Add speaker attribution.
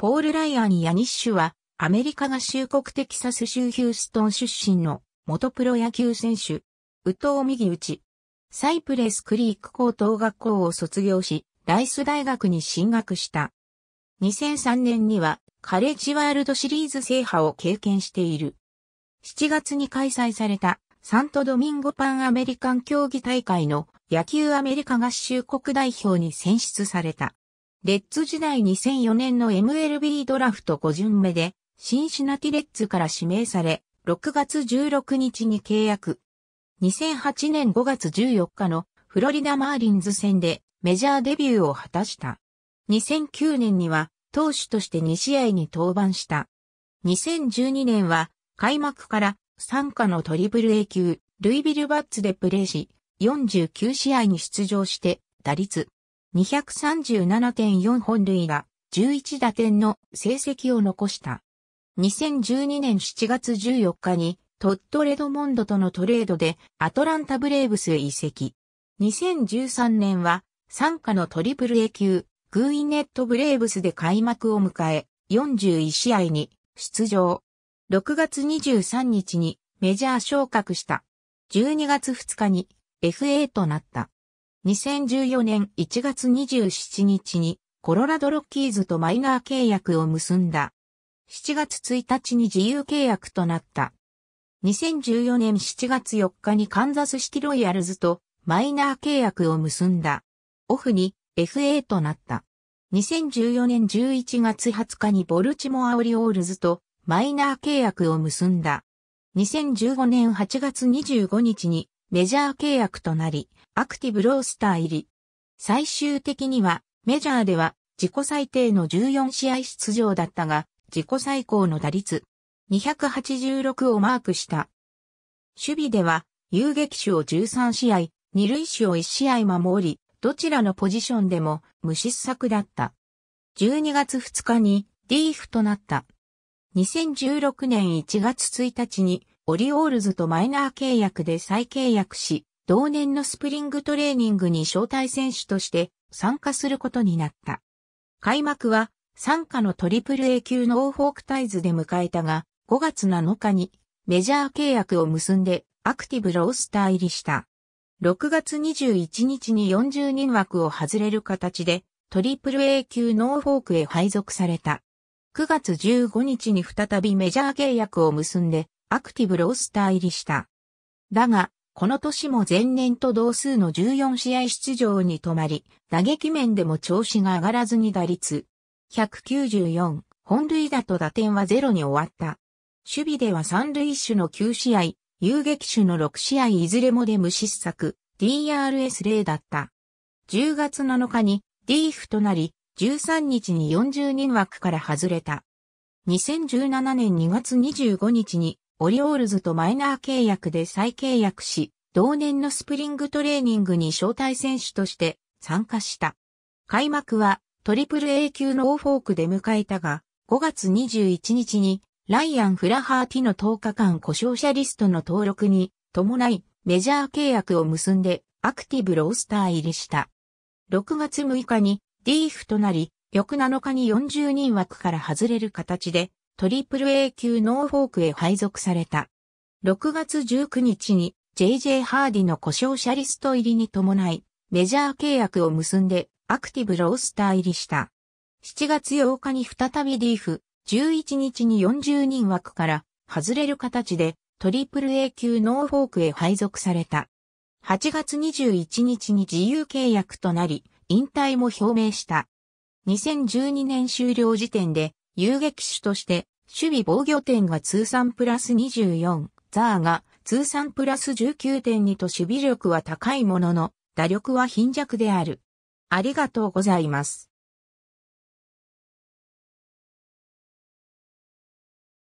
Speaker 1: ポール・ライアン・ヤニッシュは、アメリカ合衆国テキサス州ヒューストン出身の元プロ野球選手、宇藤右ち。サイプレスクリーク高等学校を卒業し、ライス大学に進学した。2003年にはカレッジワールドシリーズ制覇を経験している。7月に開催されたサントドミンゴパンアメリカン競技大会の野球アメリカ合衆国代表に選出された。レッズ時代2004年の MLB ドラフト5巡目で、シンシナティレッズから指名され、6月16日に契約。2008年5月14日のフロリダマーリンズ戦でメジャーデビューを果たした。2009年には投手として2試合に登板した。2012年は開幕から参加のトリプル A 級、ルイビルバッツでプレーし、49試合に出場して打率237.4本塁打、11打点の成績を残した。2012年7月14日にトッド・レドモンドとのトレードでアトランタ・ブレーブスへ移籍。2013年は参加のトリプル A 級、グーイネット・ブレーブスで開幕を迎え、41試合に出場。6月23日にメジャー昇格した。12月2日に FA となった。2014年1月27日にコロラドロッキーズとマイナー契約を結んだ。7月1日に自由契約となった。2014年7月4日にカンザスシティロイヤルズとマイナー契約を結んだ。オフに FA となった。2014年11月20日にボルチモアオリオールズとマイナー契約を結んだ。2015年8月25日にメジャー契約となり、アクティブロースター入り。最終的には、メジャーでは自己最低の14試合出場だったが、自己最高の打率286をマークした。守備では、遊撃手を13試合、二塁手を1試合守り、どちらのポジションでも無失策だった。12月2日にリーフとなった。2016年1月1日にオリオールズとマイナー契約で再契約し、同年のスプリングトレーニングに招待選手として参加することになった。開幕は、参加のトリプル A 級のオーフォークタイズで迎えたが、5月7日にメジャー契約を結んでアクティブロースター入りした。6月21日に40人枠を外れる形で、トリプル A 級ノーフォークへ配属された。9月15日に再びメジャー契約を結んで、アクティブロースター入りした。だが、この年も前年と同数の14試合出場に止まり、打撃面でも調子が上がらずに打率。194、本塁打と打点は0に終わった。守備では三塁手の9試合、遊撃手の6試合いずれもで無失策、DRS0 だった。10月7日に DF となり、13日に40人枠から外れた。2017年2月25日にオリオールズとマイナー契約で再契約し、同年のスプリングトレーニングに招待選手として参加した。開幕はトリプル A 級のオーフォークで迎えたが、5月21日にライアン・フラハーティの10日間故障者リストの登録に伴いメジャー契約を結んでアクティブロースター入りした。6月6日に D フとなり、翌7日に40人枠から外れる形でトリプル A 級ノーフォークへ配属された。6月19日に JJ ハーディの故障者リスト入りに伴い、メジャー契約を結んでアクティブロースター入りした。7月8日に再びリーフ、11日に40人枠から外れる形でトリプル A 級ノーフォークへ配属された。8月21日に自由契約となり、引退も表明した。2012年終了時点で遊撃手として守備防御点が通算プラス24、ザーが通算プラス19.2と守備力は高いものの、打力は貧弱である。ありがとうございます。